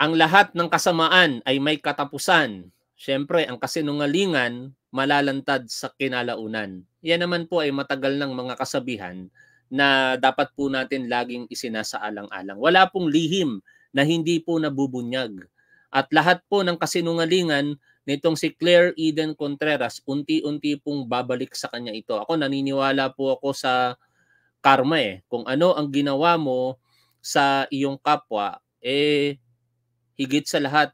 Ang lahat ng kasamaan ay may katapusan. Siyempre, ang kasinungalingan malalantad sa kinalaunan. Yan naman po ay matagal ng mga kasabihan na dapat po natin laging isinasaalang-alang. Wala pong lihim na hindi po nabubunyag. At lahat po ng kasinungalingan nitong si Claire Eden Contreras, unti-unti pong babalik sa kanya ito. Ako naniniwala po ako sa karma eh. Kung ano ang ginawa mo sa iyong kapwa, eh higit sa lahat,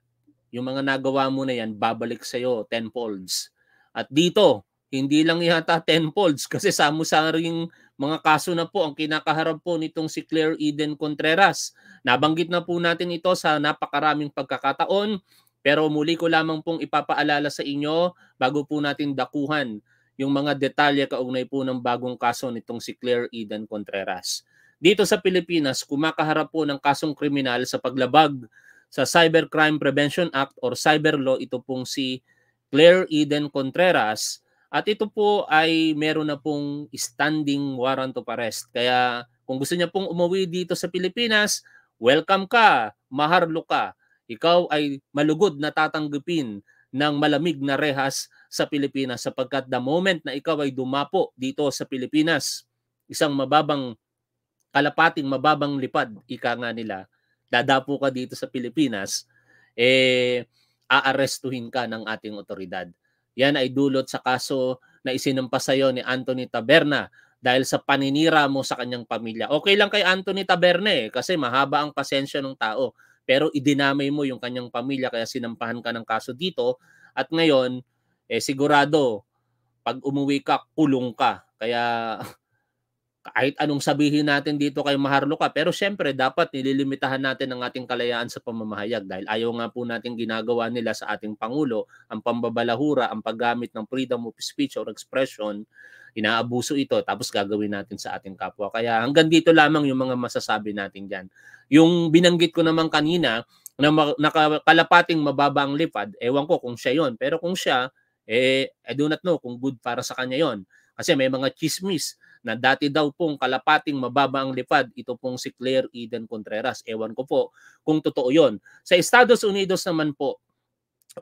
yung mga nagawa mo na yan, babalik sa'yo tenfolds. At dito, hindi lang yata tenfolds kasi sa samusaring mga kaso na po ang kinakaharap po nitong si Claire Eden Contreras. Nabanggit na po natin ito sa napakaraming pagkakataon pero muli ko lamang pong ipapaalala sa inyo bago po natin dakuhan yung mga detalye kaugnay po ng bagong kaso nitong si Claire Eden Contreras. Dito sa Pilipinas, kumakaharap po ng kasong kriminal sa paglabag sa Cybercrime Prevention Act or Cyber Law. Ito pong si Claire Eden Contreras at ito po ay meron na pong standing warrant of arrest. Kaya kung gusto niya pong umuwi dito sa Pilipinas, welcome ka, maharlo ka. Ikaw ay malugod na tatanggapin ng malamig na rehas sa Pilipinas sapagkat the moment na ikaw ay dumapo dito sa Pilipinas, isang mababang kalapating mababang lipad, ika nga nila, dadapo ka dito sa Pilipinas, eh, aarestuhin ka ng ating otoridad. Yan ay dulot sa kaso na isinampa sa ni Anthony Taberna dahil sa paninira mo sa kanyang pamilya. Okay lang kay Anthony Taberna eh, kasi mahaba ang pasensya ng tao. Pero idinamay mo yung kanyang pamilya kaya sinampahan ka ng kaso dito. At ngayon, eh, sigurado, pag umuwi ka, kulong ka. Kaya kahit anong sabihin natin dito kay Maharlika ah, pero syempre dapat nililimitahan natin ang ating kalayaan sa pamamahayag dahil ayaw nga po natin ginagawa nila sa ating Pangulo ang pambabalahura, ang paggamit ng freedom of speech or expression, inaabuso ito tapos gagawin natin sa ating kapwa. Kaya hanggang dito lamang yung mga masasabi natin diyan. Yung binanggit ko naman kanina na nakakalapating mababa ang lipad, ewan ko kung siya yon pero kung siya, eh, I do not know kung good para sa kanya yon Kasi may mga chismis na dati daw pong kalapating mababa ang lipad, ito pong si Claire Eden Contreras. Ewan ko po kung totoo yon. Sa Estados Unidos naman po,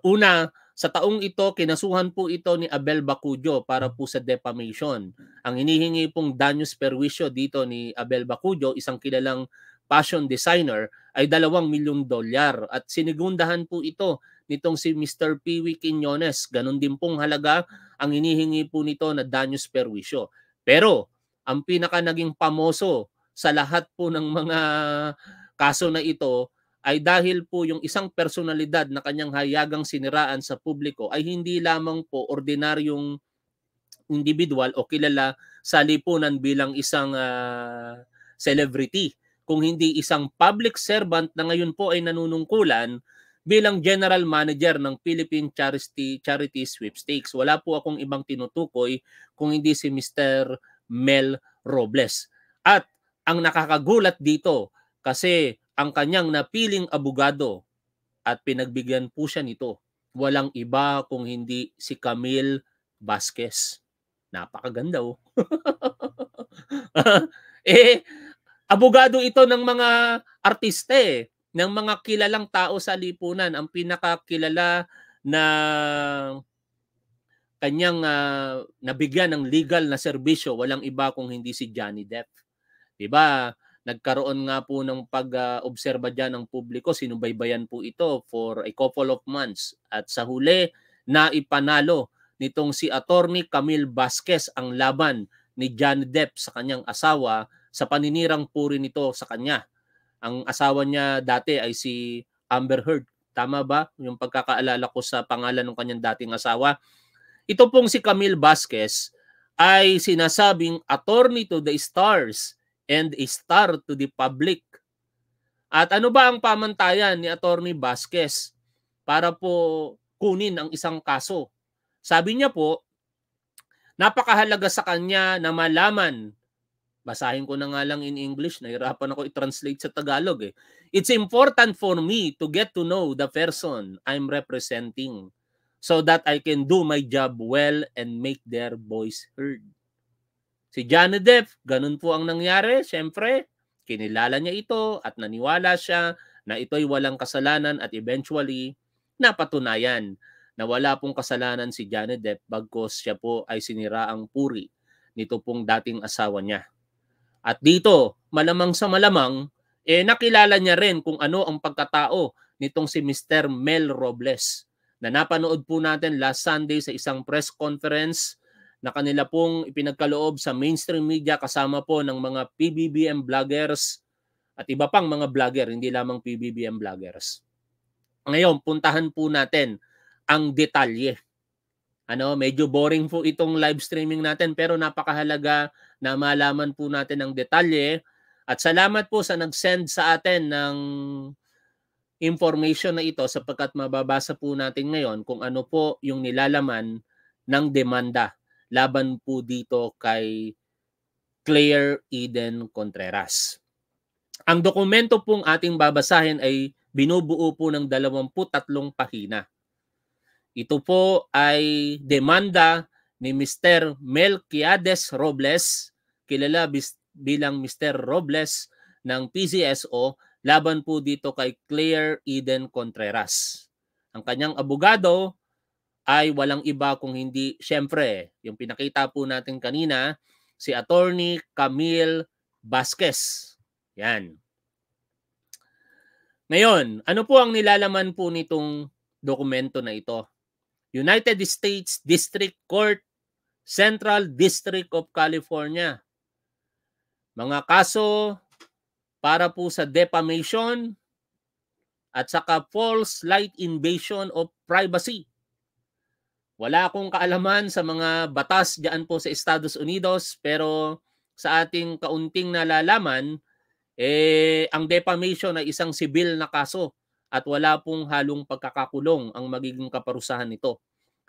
una, sa taong ito, kinasuhan po ito ni Abel Bacudio para po sa defamation. Ang hinihingi pong daños perwisyo dito ni Abel Bacudio, isang kilalang fashion designer, ay dalawang milyong dolyar. At sinigundahan po ito nitong si Mr. Peewee Quinones. Ganon din pong halaga ang hinihingi po nito na daños perwisyo. Pero ang pinaka naging pamoso sa lahat po ng mga kaso na ito ay dahil po yung isang personalidad na kanyang hayagang siniraan sa publiko ay hindi lamang po ordinaryong individual o kilala sa lipunan bilang isang uh, celebrity kung hindi isang public servant na ngayon po ay nanunungkulan bilang general manager ng Philippine Charity Charity Sweepstakes. Wala po akong ibang tinutukoy kung hindi si Mr. Mel Robles. At ang nakakagulat dito kasi ang kanyang napiling abogado at pinagbigyan po siya nito, walang iba kung hindi si Camille Vasquez. Napakaganda oh. eh, abogado ito ng mga artista eh. ng mga kilalang tao sa lipunan. Ang pinakakilala na kanyang uh, nabigyan ng legal na serbisyo walang iba kung hindi si Johnny Depp. 'Di ba? Nagkaroon nga po ng pag-obserba uh, ng publiko, sinubaybayan po ito for a couple of months. At sa huli, naipanalo nitong si Attorney Camille Vasquez ang laban ni Johnny Depp sa kanyang asawa sa paninirang puri nito sa kanya. Ang asawa niya dati ay si Amber Heard. Tama ba? Yung pagkakaalala ko sa pangalan ng kanyang dating asawa ito pong si Camille Vasquez ay sinasabing attorney to the stars and a star to the public. At ano ba ang pamantayan ni Attorney Vasquez para po kunin ang isang kaso? Sabi niya po, napakahalaga sa kanya na malaman Basahin ko na nga lang in English, nahirapan ako i-translate sa Tagalog eh. It's important for me to get to know the person I'm representing so that I can do my job well and make their voice heard. Si Johnny Depp, ganun po ang nangyari. Siyempre, kinilala niya ito at naniwala siya na ito'y walang kasalanan at eventually napatunayan na wala pong kasalanan si Johnny Depp bagkos siya po ay sinira ang puri nito pong dating asawa niya. At dito, malamang sa malamang, eh nakilala niya rin kung ano ang pagkatao nitong si Mr. Mel Robles na napanood po natin last Sunday sa isang press conference na kanila pong ipinagkaloob sa mainstream media kasama po ng mga PBBM vloggers at iba pang mga vlogger, hindi lamang PBBM vloggers. Ngayon, puntahan po natin ang detalye. Ano, medyo boring po itong live streaming natin pero napakahalaga na malaman po natin ang detalye. At salamat po sa nag-send sa atin ng information na ito sapagkat mababasa po natin ngayon kung ano po yung nilalaman ng demanda laban po dito kay Claire Eden Contreras. Ang dokumento pong ating babasahin ay binubuo po ng 23 pahina. Ito po ay demanda ni Mr. Melquiades Robles, kilala bilang Mr. Robles ng PCSO Laban po dito kay Claire Eden Contreras. Ang kanyang abogado ay walang iba kung hindi, siyempre, yung pinakita po natin kanina, si attorney Camille Vasquez. Yan. Ngayon, ano po ang nilalaman po nitong dokumento na ito? United States District Court, Central District of California. Mga kaso para po sa defamation at saka false light invasion of privacy. Wala akong kaalaman sa mga batas diyan po sa Estados Unidos pero sa ating kaunting nalalaman, eh, ang defamation ay isang civil na kaso at wala pong halong pagkakakulong ang magiging kaparusahan nito.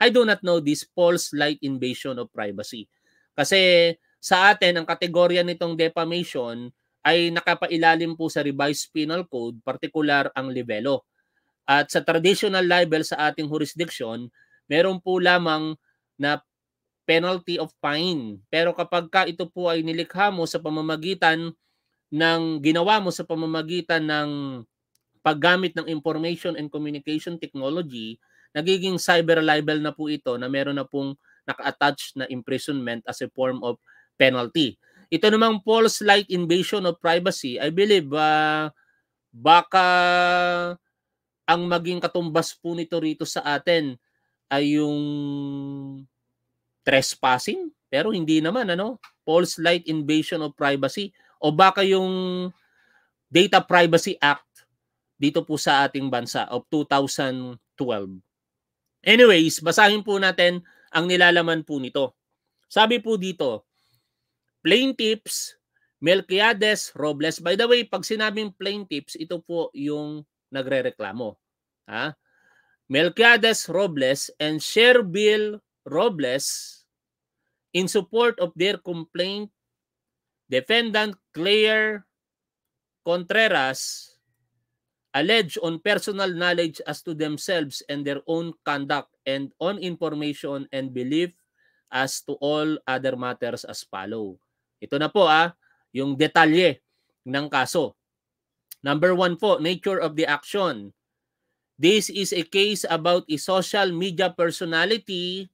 I do not know this false light invasion of privacy. Kasi sa atin, ang kategorya nitong defamation ay nakapailalim po sa revised penal code, partikular ang libelo. At sa traditional libel sa ating jurisdiction, meron po lamang na penalty of fine. Pero kapag ka ito po ay nilikha mo sa pamamagitan ng ginawa mo sa pamamagitan ng paggamit ng information and communication technology, nagiging cyber libel na po ito na meron na pong naka-attach na imprisonment as a form of penalty. Ito namang false light invasion of privacy, I believe uh, baka ang maging katumbas po nito rito sa atin ay yung trespassing pero hindi naman ano false light invasion of privacy o baka yung Data Privacy Act dito po sa ating bansa of 2012 Anyways, basahin po natin ang nilalaman po nito. Sabi po dito, plaintiffs, Melquiades Robles. By the way, pag sinabing plaintiffs, ito po yung nagrereklamo. Ha? Melquiades Robles and Sherville Robles in support of their complaint, defendant Claire Contreras allege on personal knowledge as to themselves and their own conduct and on information and belief as to all other matters as follow. Ito na po ah, yung detalye ng kaso. Number one po, nature of the action. This is a case about a social media personality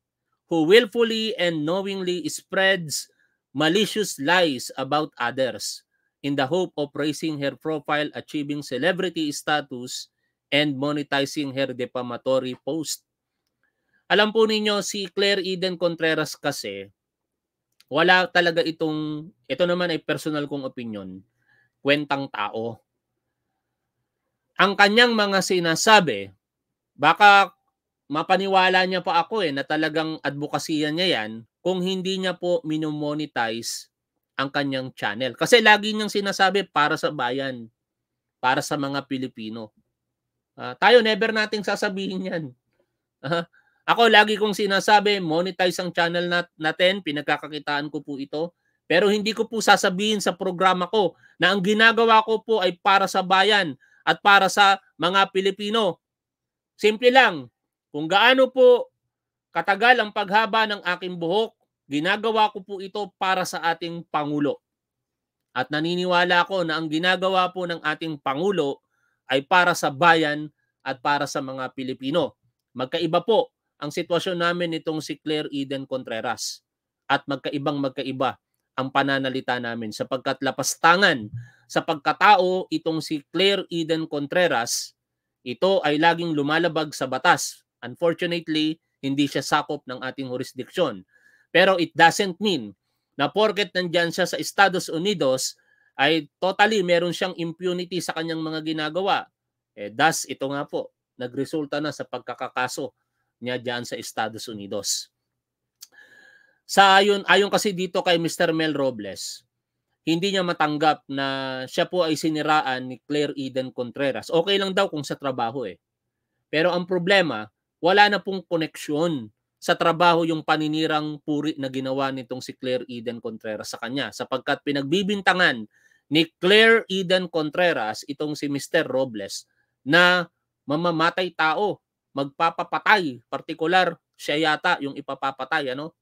who willfully and knowingly spreads malicious lies about others in the hope of raising her profile, achieving celebrity status, and monetizing her defamatory post. Alam po ninyo, si Claire Eden Contreras kasi, wala talaga itong, ito naman ay personal kong opinion, kwentang tao. Ang kanyang mga sinasabi, baka mapaniwala niya pa ako eh na talagang advokasya niya yan kung hindi niya po minomonetize ang kanyang channel. Kasi lagi niyang sinasabi para sa bayan, para sa mga Pilipino. Uh, tayo never nating sasabihin yan. Uh, ako lagi kong sinasabi, monetize ang channel nat- natin, pinagkakakitaan ko po ito. Pero hindi ko po sasabihin sa programa ko na ang ginagawa ko po ay para sa bayan at para sa mga Pilipino. Simple lang, kung gaano po katagal ang paghaba ng aking buhok, ginagawa ko po ito para sa ating Pangulo. At naniniwala ko na ang ginagawa po ng ating Pangulo ay para sa bayan at para sa mga Pilipino. Magkaiba po ang sitwasyon namin nitong si Claire Eden Contreras at magkaibang magkaiba ang pananalita namin sapagkat lapastangan sa pagkatao itong si Claire Eden Contreras ito ay laging lumalabag sa batas unfortunately hindi siya sakop ng ating jurisdiction pero it doesn't mean na porket nandiyan siya sa Estados Unidos ay totally meron siyang impunity sa kanyang mga ginagawa eh thus ito nga po nagresulta na sa pagkakakaso niya diyan sa Estados Unidos. Sa ayon ayon kasi dito kay Mr. Mel Robles, hindi niya matanggap na siya po ay siniraan ni Claire Eden Contreras. Okay lang daw kung sa trabaho eh. Pero ang problema, wala na pong koneksyon sa trabaho yung paninirang puri na ginawa nitong si Claire Eden Contreras sa kanya sapagkat pinagbibintangan ni Claire Eden Contreras itong si Mr. Robles na mamamatay tao magpapapatay, particular siya yata yung ipapapatay, ano?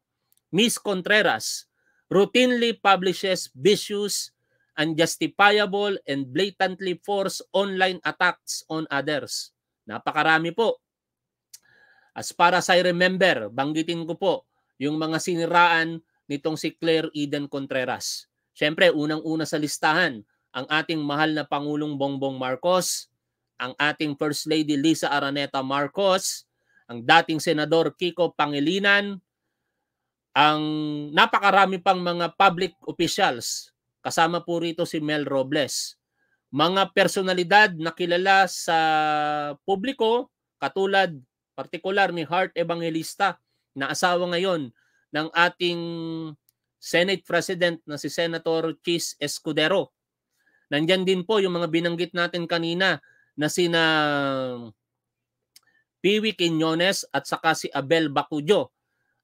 Miss Contreras routinely publishes vicious, unjustifiable, and blatantly forced online attacks on others. Napakarami po. As far as I remember, banggitin ko po yung mga siniraan nitong si Claire Eden Contreras. Siyempre, unang-una sa listahan, ang ating mahal na Pangulong Bongbong Marcos, ang ating First Lady Lisa Araneta Marcos, ang dating Senador Kiko Pangilinan, ang napakarami pang mga public officials, kasama po rito si Mel Robles, mga personalidad na kilala sa publiko, katulad partikular ni Hart Evangelista na asawa ngayon ng ating Senate President na si Senator Chis Escudero. Nandyan din po yung mga binanggit natin kanina na sina Piwi Quinones at saka si Abel Bacudio.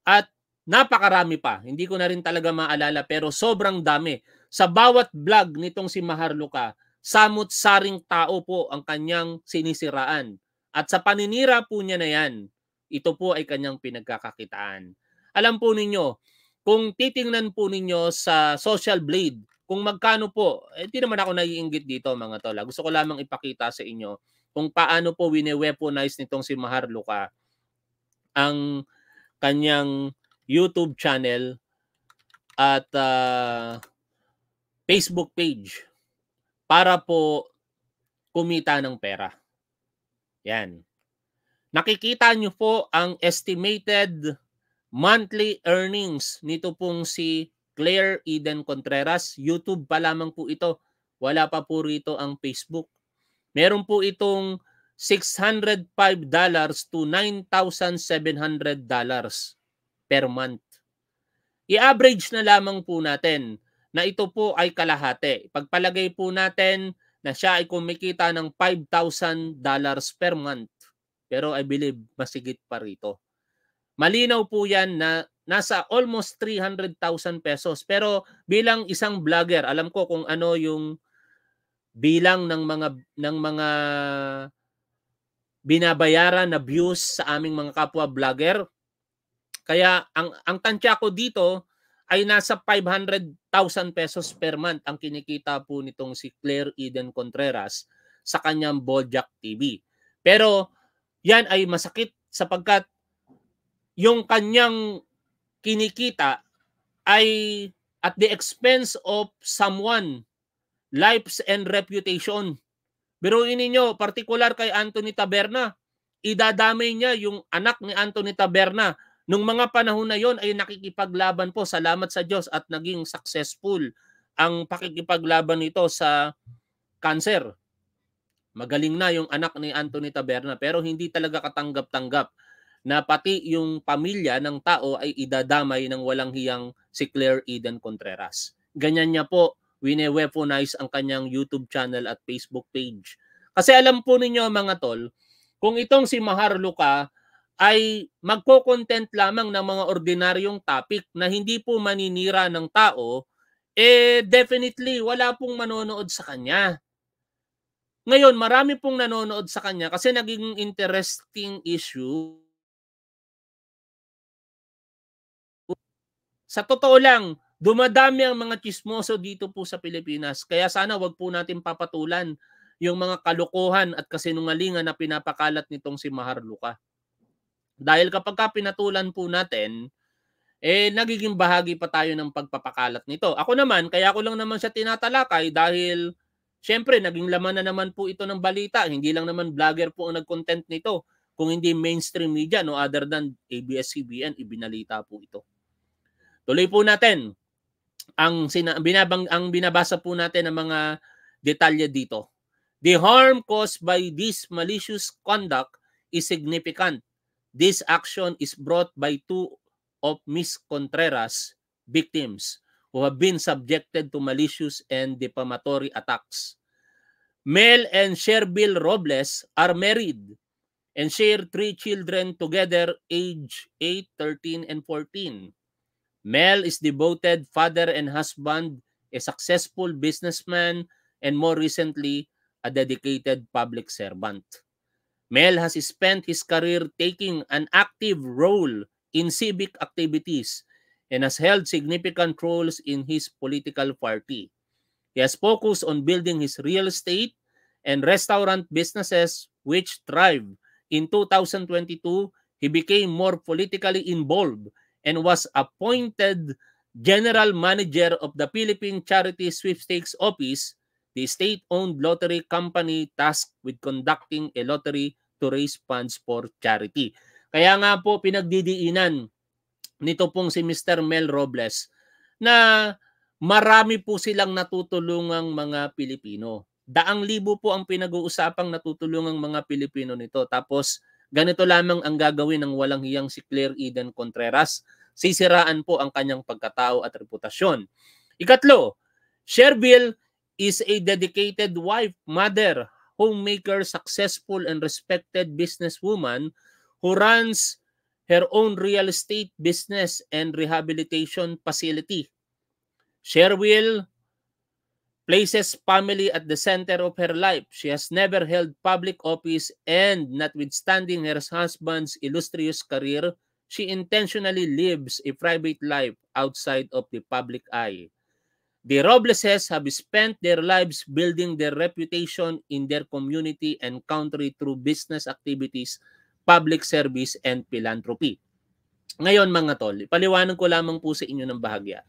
At napakarami pa. Hindi ko na rin talaga maalala pero sobrang dami. Sa bawat vlog nitong si Maharlika, samut saring tao po ang kanyang sinisiraan. At sa paninira po niya na yan, ito po ay kanyang pinagkakakitaan. Alam po ninyo, kung titingnan po ninyo sa Social Blade, kung magkano po, hindi eh, naman ako naiinggit dito mga tola. Ah. Gusto ko lamang ipakita sa inyo kung paano po wine-weaponize nitong si Mahar Luka ang kanyang YouTube channel at uh, Facebook page para po kumita ng pera. Yan. Nakikita nyo po ang estimated monthly earnings nito pong si Claire Eden Contreras. YouTube pa lamang po ito. Wala pa po rito ang Facebook. Meron po itong $605 to $9,700 per month. I-average na lamang po natin na ito po ay kalahati. Pagpalagay po natin na siya ay kumikita ng $5,000 per month. Pero I believe masigit pa rito. Malinaw po yan na nasa almost 300,000 pesos. Pero bilang isang vlogger, alam ko kung ano yung bilang ng mga ng mga binabayaran na views sa aming mga kapwa vlogger. Kaya ang ang tantya ko dito ay nasa 500,000 pesos per month ang kinikita po nitong si Claire Eden Contreras sa kanyang Bojack TV. Pero yan ay masakit sapagkat yung kanyang kinikita ay at the expense of someone, lives and reputation. Biruin ninyo, partikular kay Anthony Taberna, idadamay niya yung anak ni Anthony Taberna. Nung mga panahon na yon ay nakikipaglaban po, salamat sa Diyos at naging successful ang pakikipaglaban nito sa cancer. Magaling na yung anak ni Anthony Taberna pero hindi talaga katanggap-tanggap na pati yung pamilya ng tao ay idadamay ng walang hiyang si Claire Eden Contreras. Ganyan niya po wine-weaponize ang kanyang YouTube channel at Facebook page. Kasi alam po ninyo mga tol, kung itong si Mahar Luka ay magko-content lamang ng mga ordinaryong topic na hindi po maninira ng tao, eh definitely wala pong manonood sa kanya. Ngayon, marami pong nanonood sa kanya kasi naging interesting issue Sa totoo lang, dumadami ang mga chismoso dito po sa Pilipinas. Kaya sana wag po natin papatulan yung mga kalukuhan at kasinungalingan na pinapakalat nitong si Maharluka. Dahil kapag ka pinatulan po natin, eh nagiging bahagi pa tayo ng pagpapakalat nito. Ako naman, kaya ko lang naman siya tinatalakay dahil syempre naging laman na naman po ito ng balita. Hindi lang naman vlogger po ang nag-content nito. Kung hindi mainstream media, no other than ABS-CBN, ibinalita po ito. Tuloy po natin ang sina- binabang ang binabasa po natin ng mga detalye dito. The harm caused by this malicious conduct is significant. This action is brought by two of Ms. Contreras victims who have been subjected to malicious and defamatory attacks. Mel and Sherville Robles are married and share three children together age 8, 13, and 14. Mel is devoted father and husband, a successful businessman, and more recently, a dedicated public servant. Mel has spent his career taking an active role in civic activities and has held significant roles in his political party. He has focused on building his real estate and restaurant businesses which thrived. In 2022, he became more politically involved and was appointed General Manager of the Philippine Charity Sweepstakes Office, the state-owned lottery company tasked with conducting a lottery to raise funds for charity. Kaya nga po pinagdidiinan nito pong si Mr. Mel Robles na marami po silang natutulungang mga Pilipino. Daang libo po ang pinag-uusapang natutulungang mga Pilipino nito. Tapos Ganito lamang ang gagawin ng walang hiyang si Claire Eden Contreras. Sisiraan po ang kanyang pagkatao at reputasyon. Ikatlo, Sherville is a dedicated wife, mother, homemaker, successful and respected businesswoman who runs her own real estate business and rehabilitation facility. Sherville places family at the center of her life. She has never held public office and notwithstanding her husband's illustrious career, she intentionally lives a private life outside of the public eye. The Robleses have spent their lives building their reputation in their community and country through business activities, public service, and philanthropy. Ngayon mga tol, paliwanag ko lamang po sa inyo ng bahagya.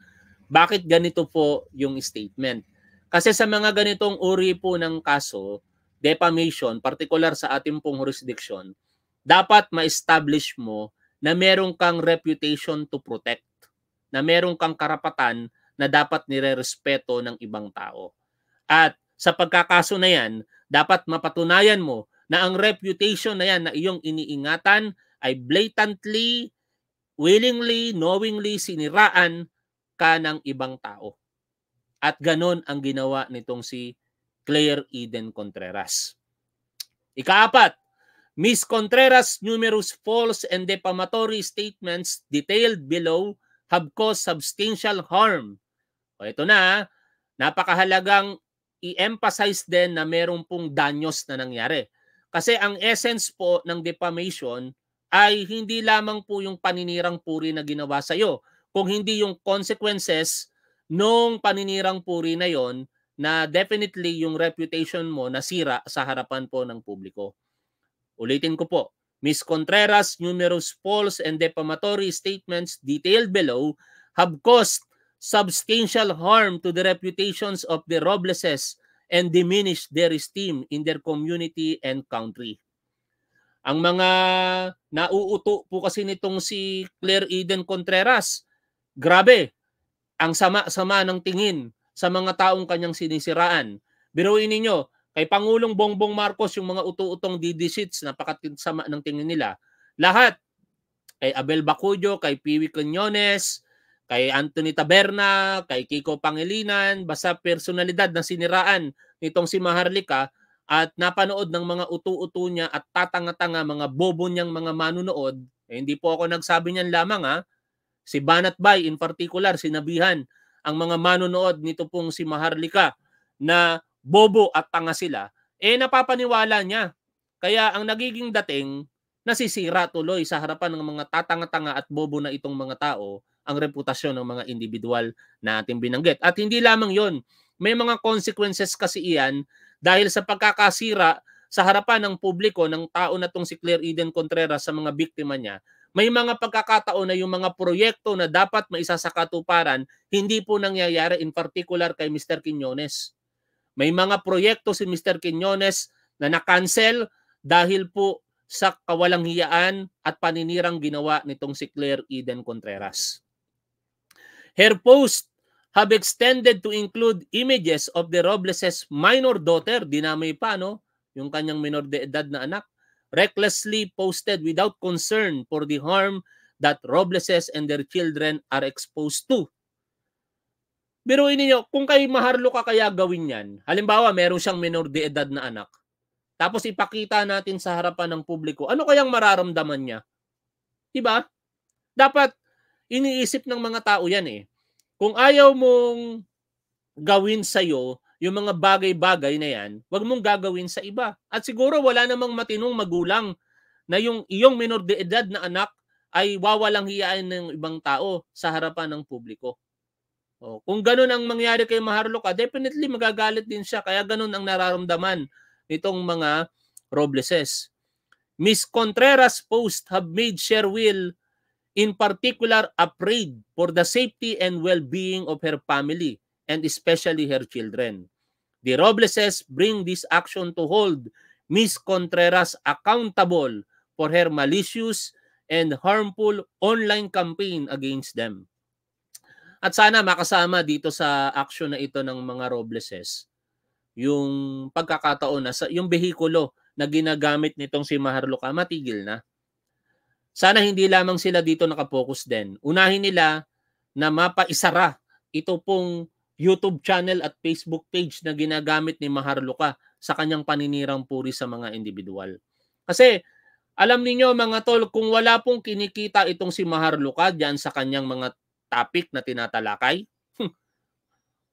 Bakit ganito po yung statement? Kasi sa mga ganitong uri po ng kaso, defamation, particular sa ating pong jurisdiction, dapat ma-establish mo na merong kang reputation to protect, na merong kang karapatan na dapat nirerespeto ng ibang tao. At sa pagkakaso na yan, dapat mapatunayan mo na ang reputation na yan na iyong iniingatan ay blatantly, willingly, knowingly siniraan ka ng ibang tao. At ganon ang ginawa nitong si Claire Eden Contreras. Ikaapat, Ms. Contreras' numerous false and defamatory statements detailed below have caused substantial harm. O ito na, ah. napakahalagang i-emphasize din na meron pong danyos na nangyari. Kasi ang essence po ng defamation ay hindi lamang po yung paninirang puri na ginawa sa iyo, kung hindi yung consequences nung paninirang puri na yon na definitely yung reputation mo nasira sa harapan po ng publiko. Ulitin ko po, Ms. Contreras, numerous false and defamatory statements detailed below have caused substantial harm to the reputations of the Robleses and diminished their esteem in their community and country. Ang mga nauuto po kasi nitong si Claire Eden Contreras, grabe, ang sama-sama ng tingin sa mga taong kanyang sinisiraan. Biruin ninyo, kay Pangulong Bongbong Marcos yung mga utu-utong didisits, napakatinsama ng tingin nila. Lahat, kay Abel Bacuyo, kay Piwi Quinones, kay Anthony Taberna, kay Kiko Pangilinan, basta personalidad na siniraan nitong si Maharlika at napanood ng mga utu-utu niya at tatanga-tanga mga bobo niyang mga manunood, eh, hindi po ako nagsabi niyan lamang ha, Si Banat Bay in particular sinabihan ang mga manonood nito pong si Maharlika na bobo at tanga sila, eh napapaniwala niya. Kaya ang nagiging dating, nasisira tuloy sa harapan ng mga tatanga-tanga at bobo na itong mga tao ang reputasyon ng mga individual na ating binanggit. At hindi lamang yon, may mga consequences kasi iyan dahil sa pagkakasira sa harapan ng publiko ng tao na tong si Claire Eden Contreras sa mga biktima niya, may mga pagkakataon na yung mga proyekto na dapat maisa sa katuparan, hindi po nangyayari in particular kay Mr. Quinones. May mga proyekto si Mr. Quinones na nakancel dahil po sa kawalang hiyaan at paninirang ginawa nitong si Claire Eden Contreras. Her post have extended to include images of the Robles' minor daughter, dinamay pa no, yung kanyang minor de edad na anak, recklessly posted without concern for the harm that Robleses and their children are exposed to. Biruin ninyo, kung kay maharlo ka kaya gawin yan, halimbawa meron siyang minor de edad na anak, tapos ipakita natin sa harapan ng publiko, ano kayang mararamdaman niya? Diba? Dapat iniisip ng mga tao yan eh. Kung ayaw mong gawin sa'yo yung mga bagay-bagay na yan, wag mong gagawin sa iba. At siguro wala namang matinong magulang na yung iyong minor de edad na anak ay wawalang hiyaan ng ibang tao sa harapan ng publiko. O, oh, kung ganun ang mangyari kay Maharlika, ah, definitely magagalit din siya. Kaya ganun ang nararamdaman nitong mga Robleses. Miss Contreras' post have made Sherwill in particular afraid for the safety and well-being of her family and especially her children. The Robleses bring this action to hold Ms. Contreras accountable for her malicious and harmful online campaign against them. At sana makasama dito sa action na ito ng mga Robleses yung pagkakataon na sa, yung behikulo na ginagamit nitong si Maharlika matigil na. Sana hindi lamang sila dito nakapokus din. Unahin nila na mapaisara ito pong YouTube channel at Facebook page na ginagamit ni Maharlika sa kanyang paninirang puri sa mga individual. Kasi alam niyo mga tol, kung wala pong kinikita itong si Maharlika diyan sa kanyang mga topic na tinatalakay, hmm,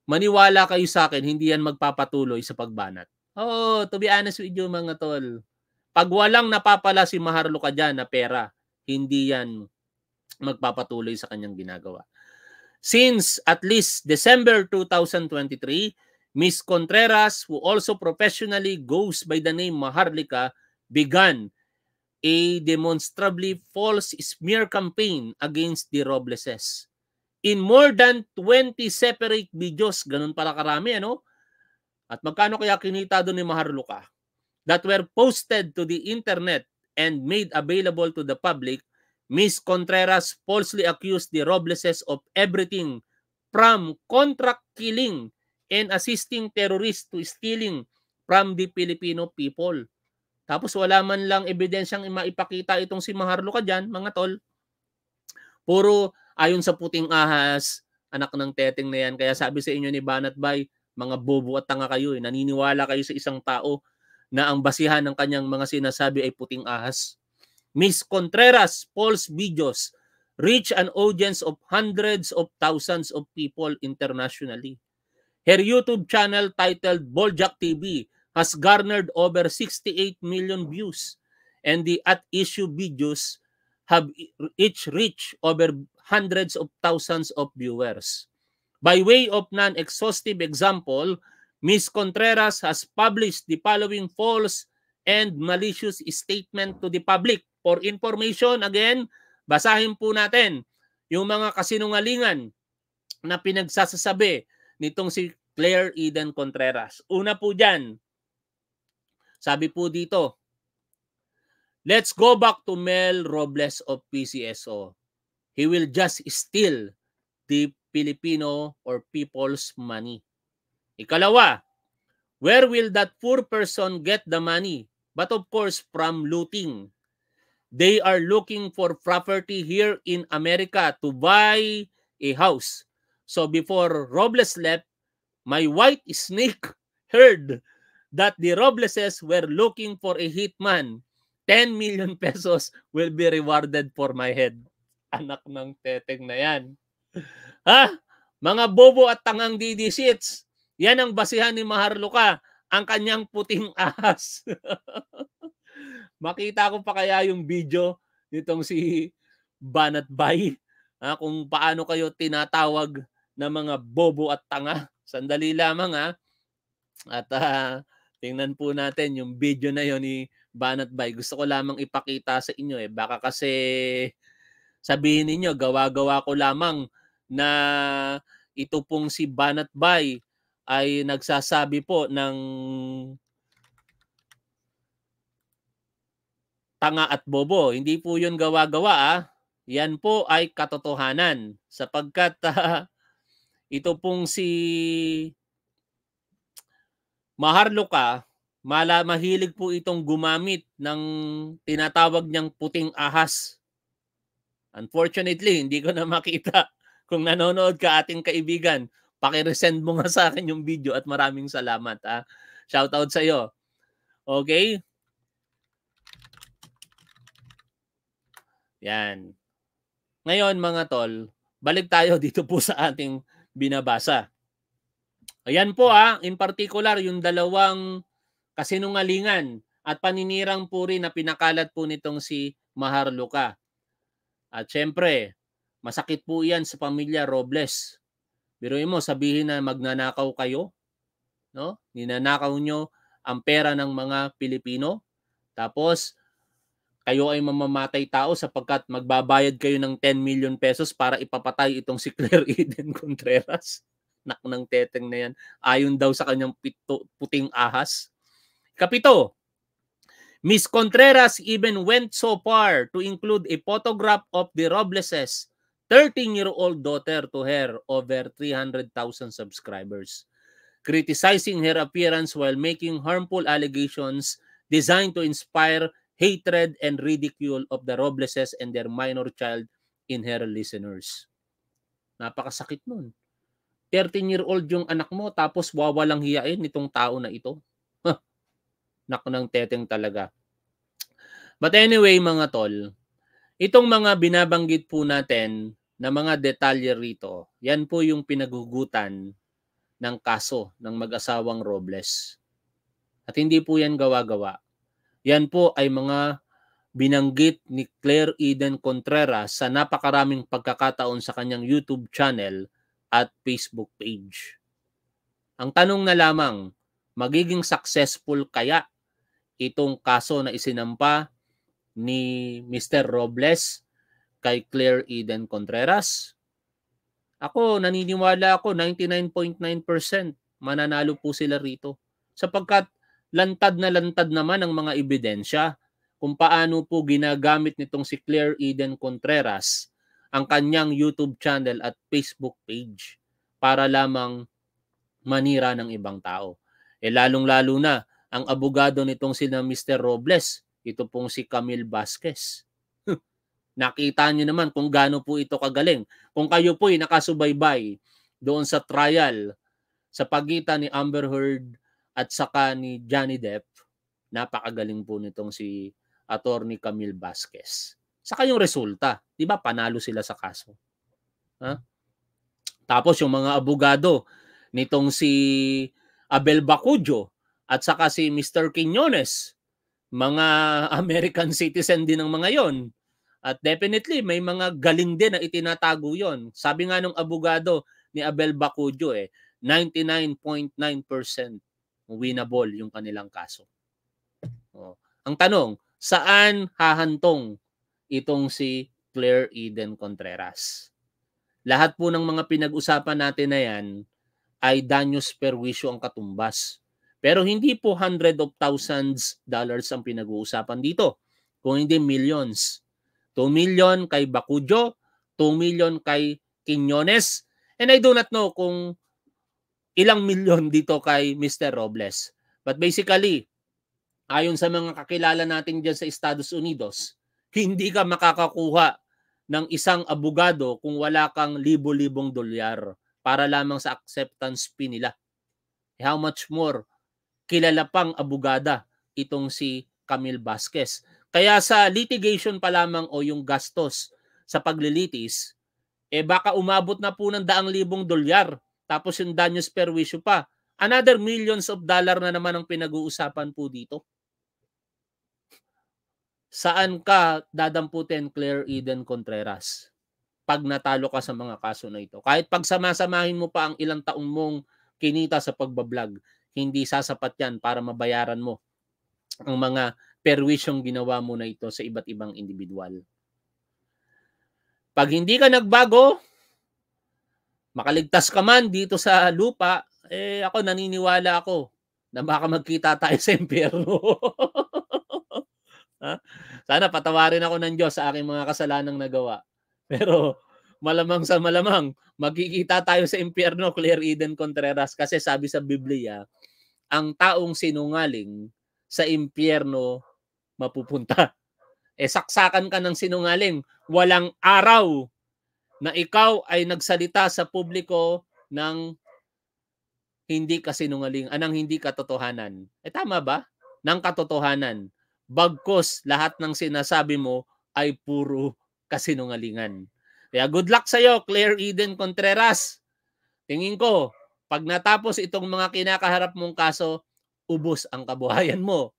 maniwala kayo sa akin, hindi yan magpapatuloy sa pagbanat. Oh, to be honest with you mga tol, pag walang napapala si Maharlika diyan na pera, hindi yan magpapatuloy sa kanyang ginagawa. Since at least December 2023, Ms. Contreras, who also professionally goes by the name Maharlika, began a demonstrably false smear campaign against the Robleses. In more than 20 separate videos, ganun para karami, ano? At magkano kaya kinita doon ni Maharlika? That were posted to the internet and made available to the public Ms. Contreras falsely accused the Robleses of everything from contract killing and assisting terrorists to stealing from the Filipino people. Tapos wala man lang ebidensyang maipakita itong si Maharlika dyan, mga tol. Puro ayon sa puting ahas, anak ng teteng na yan. Kaya sabi sa inyo ni Banat Bay, mga bobo at tanga kayo. Eh. Naniniwala kayo sa isang tao na ang basihan ng kanyang mga sinasabi ay puting ahas. Miss Contreras, Paul's videos reach an audience of hundreds of thousands of people internationally. Her YouTube channel titled Boljak TV has garnered over 68 million views and the at-issue videos have e-, each reached over hundreds of thousands of viewers. By way of non-exhaustive example, Ms. Contreras has published the following false and malicious statement to the public For information, again, basahin po natin yung mga kasinungalingan na pinagsasasabi nitong si Claire Eden Contreras. Una po dyan, sabi po dito, let's go back to Mel Robles of PCSO. He will just steal the Filipino or people's money. Ikalawa, where will that poor person get the money? But of course, from looting. They are looking for property here in America to buy a house. So before Robles left, my white snake heard that the Robleses were looking for a hitman. 10 million pesos will be rewarded for my head. Anak ng teteng na yan. Ha? Mga bobo at tangang didisits. Yan ang basihan ni Maharlika, ang kanyang puting ahas. makita ko pa kaya yung video nitong si Banat Bay ha, kung paano kayo tinatawag ng mga bobo at tanga. Sandali lamang ha. At uh, tingnan po natin yung video na yon ni Banat Bay. Gusto ko lamang ipakita sa inyo eh. Baka kasi sabihin niyo gawa-gawa ko lamang na ito pong si Banat Bay ay nagsasabi po ng tanga at bobo. Hindi po yun gawa-gawa ah. Yan po ay katotohanan sapagkat uh, ito pong si Maharloka, mala mahilig po itong gumamit ng tinatawag niyang puting ahas. Unfortunately, hindi ko na makita. Kung nanonood ka ating kaibigan, paki-resend mo nga sa akin yung video at maraming salamat. Ah. Shout out sa iyo. Okay? Yan. Ngayon mga tol, balik tayo dito po sa ating binabasa. Ayan po ah, in particular yung dalawang kasinungalingan at paninirang puri na pinakalat po nitong si Maharluka. At syempre, masakit po yan sa pamilya Robles. Pero mo, sabihin na magnanakaw kayo. No? Ninanakaw nyo ang pera ng mga Pilipino. Tapos, kayo ay mamamatay tao sapagkat magbabayad kayo ng 10 million pesos para ipapatay itong si Claire Eden Contreras. Nak ng teteng na yan. Ayon daw sa kanyang pito, puting ahas. Kapito, Miss Contreras even went so far to include a photograph of the Robleses 13-year-old daughter to her over 300,000 subscribers, criticizing her appearance while making harmful allegations designed to inspire hatred and ridicule of the Robleses and their minor child in her listeners. Napakasakit nun. 13-year-old yung anak mo tapos wawalang hiyain nitong tao na ito. Huh. ng teteng talaga. But anyway mga tol, itong mga binabanggit po natin na mga detalye rito, yan po yung pinagugutan ng kaso ng mag-asawang Robles. At hindi po yan gawa-gawa. Yan po ay mga binanggit ni Claire Eden Contreras sa napakaraming pagkakataon sa kanyang YouTube channel at Facebook page. Ang tanong na lamang, magiging successful kaya itong kaso na isinampa ni Mr. Robles kay Claire Eden Contreras? Ako, naniniwala ako 99.9% mananalo po sila rito. Sapagkat lantad na lantad naman ang mga ebidensya kung paano po ginagamit nitong si Claire Eden Contreras ang kanyang YouTube channel at Facebook page para lamang manira ng ibang tao. E lalong-lalo na ang abogado nitong si Mr. Robles, ito pong si Camille Vasquez. Nakita niyo naman kung gaano po ito kagaling. Kung kayo po ay nakasubaybay doon sa trial sa pagitan ni Amber Heard at saka ni Johnny Depp, napakagaling po nitong si Attorney Camille Vasquez. Saka yung resulta, 'di ba? Panalo sila sa kaso. Ha? Tapos yung mga abogado nitong si Abel Bacujo at saka si Mr. Quiñones, mga American citizen din ng mga 'yon. At definitely may mga galing din na itinatago 'yon. Sabi nga ng abogado ni Abel Bacujo eh, 99.9% winnable yung kanilang kaso. Oh. Ang tanong, saan hahantong itong si Claire Eden Contreras? Lahat po ng mga pinag-usapan natin na yan ay danyos perwisyo ang katumbas. Pero hindi po hundred of thousands dollars ang pinag-uusapan dito. Kung hindi millions. 2 million kay Bakujo, 2 million kay Quinones. And I do not know kung ilang milyon dito kay Mr. Robles. But basically, ayon sa mga kakilala natin dyan sa Estados Unidos, hindi ka makakakuha ng isang abogado kung wala kang libo-libong dolyar para lamang sa acceptance fee nila. How much more kilala pang abogada itong si Camille Vasquez. Kaya sa litigation pa lamang o yung gastos sa paglilitis, eh baka umabot na po ng daang libong dolyar tapos yung damages per pa. Another millions of dollar na naman ang pinag-uusapan po dito. Saan ka dadamputin Claire Eden Contreras pag natalo ka sa mga kaso na ito? Kahit pag samasamahin mo pa ang ilang taong mong kinita sa pagbablog, hindi sasapat yan para mabayaran mo ang mga perwisyong ginawa mo na ito sa iba't ibang individual. Pag hindi ka nagbago, makaligtas ka man dito sa lupa, eh ako naniniwala ako na baka magkita tayo sa impyerno. ha? Sana patawarin ako ng Diyos sa aking mga kasalanang nagawa. Pero malamang sa malamang, magkikita tayo sa impyerno, Claire Eden Contreras, kasi sabi sa Biblia, ang taong sinungaling sa impyerno mapupunta. Eh saksakan ka ng sinungaling, walang araw na ikaw ay nagsalita sa publiko ng hindi kasinungaling, anang ah, hindi katotohanan. Eh tama ba? Nang katotohanan. Bagkos lahat ng sinasabi mo ay puro kasinungalingan. Kaya good luck sa iyo, Claire Eden Contreras. Tingin ko, pag natapos itong mga kinakaharap mong kaso, ubos ang kabuhayan mo.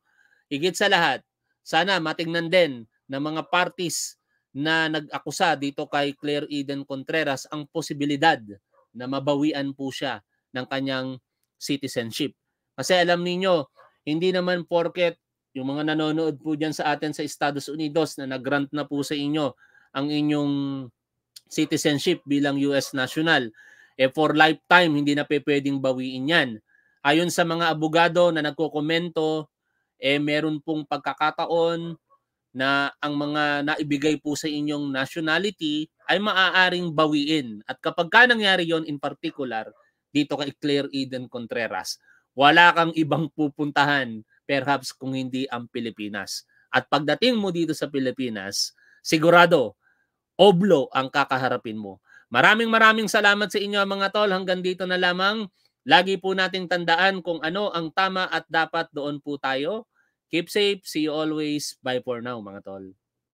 Higit sa lahat, sana matingnan din ng mga parties na nag-akusa dito kay Claire Eden Contreras ang posibilidad na mabawian po siya ng kanyang citizenship. Kasi alam niyo hindi naman porket yung mga nanonood po dyan sa atin sa Estados Unidos na nag-grant na po sa inyo ang inyong citizenship bilang US national. Eh for lifetime, hindi na pwedeng bawiin yan. Ayon sa mga abogado na nagkokomento, eh meron pong pagkakataon na ang mga naibigay po sa inyong nationality ay maaaring bawiin. At kapag ka nangyari yon in particular, dito kay Claire Eden Contreras, wala kang ibang pupuntahan perhaps kung hindi ang Pilipinas. At pagdating mo dito sa Pilipinas, sigurado, oblo ang kakaharapin mo. Maraming maraming salamat sa inyo mga tol. Hanggang dito na lamang. Lagi po nating tandaan kung ano ang tama at dapat doon po tayo Keep safe. See you always. Bye for now, mga tol.